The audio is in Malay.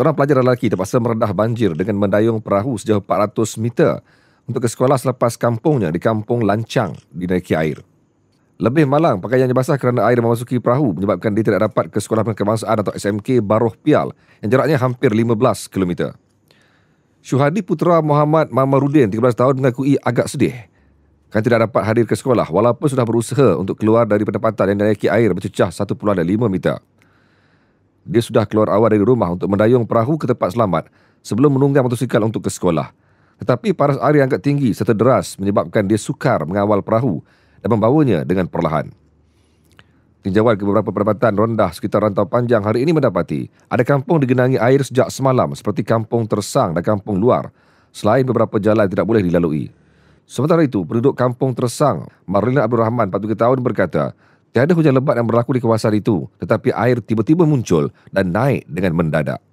Seorang pelajar lelaki terpaksa merendah banjir dengan mendayung perahu sejauh 400 meter untuk ke sekolah selepas kampungnya di kampung Lancang di naiki air. Lebih malang, pakaiannya basah kerana air memasuki perahu menyebabkan dia tidak dapat ke sekolah pengkebangsaan atau SMK Baruh Pial yang jaraknya hampir 15 km. Syuhadi Putra Muhammad Mamarudin, 13 tahun, mengakui agak sedih kerana tidak dapat hadir ke sekolah walaupun sudah berusaha untuk keluar dari penempatan yang dinaiki air bercecah 1.5 meter dia sudah keluar awal dari rumah untuk mendayung perahu ke tempat selamat sebelum menunggang motosikal untuk ke sekolah. Tetapi paras air yang agak tinggi serta deras menyebabkan dia sukar mengawal perahu dan membawanya dengan perlahan. Tinjauan ke beberapa perempatan rendah sekitar rantau panjang hari ini mendapati ada kampung digenangi air sejak semalam seperti kampung Tersang dan kampung luar selain beberapa jalan tidak boleh dilalui. Sementara itu, penduduk kampung Tersang, Marlina Abdul Rahman, 43 tahun berkata, Tiada hujan lebat yang berlaku di kawasan itu, tetapi air tiba-tiba muncul dan naik dengan mendadak.